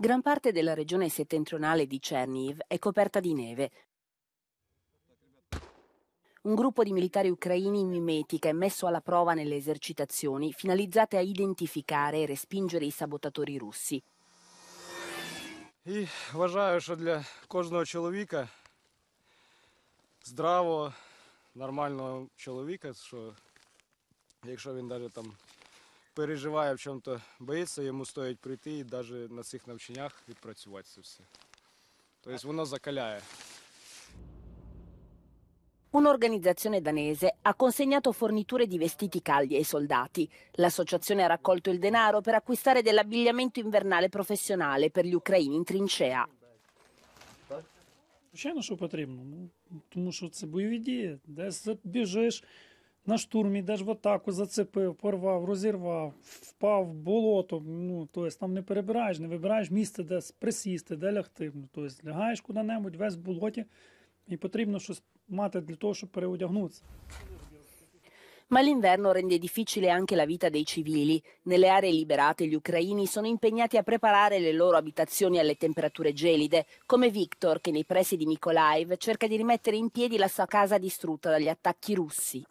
Gran parte della regione settentrionale di Cherniv è coperta di neve. Un gruppo di militari ucraini in mimetica è messo alla prova nelle esercitazioni finalizzate a identificare e respingere i sabotatori russi. І вважаю, що для кожного чоловіка, здравого, нормального чоловіка, що якщо він навіть там переживає, в чому-то боїться, йому стоїть прийти і навіть на цих навчаннях відпрацювати це все. Тобто воно закаляє. Un'organizzazione danese ha consegnato forniture di vestiti caldi ai soldati. L'associazione ha raccolto il denaro per acquistare dell'abbigliamento invernale professionale per gli ucraini in trincea. Звичайно, що потрібно, тому що це бойові дії. Де біжиш, на штурмі, де ж в атаку зацепив, порвав, розірвав, впав в болото. Ну, тобто там не перебираєш, не вибираєш місце, де присісти, де лягти. Ну, Тобто лягаєш куди-небудь, весь в болоті, і потрібно щось мати для того, щоб переодягнутися. Ma l'inverno rende difficile anche la vita dei civili. Nelle aree liberate gli ucraini sono impegnati a preparare le loro abitazioni alle temperature gelide, come Viktor che nei pressi di Mykolaiv cerca di rimettere in piedi la sua casa distrutta dagli attacchi russi.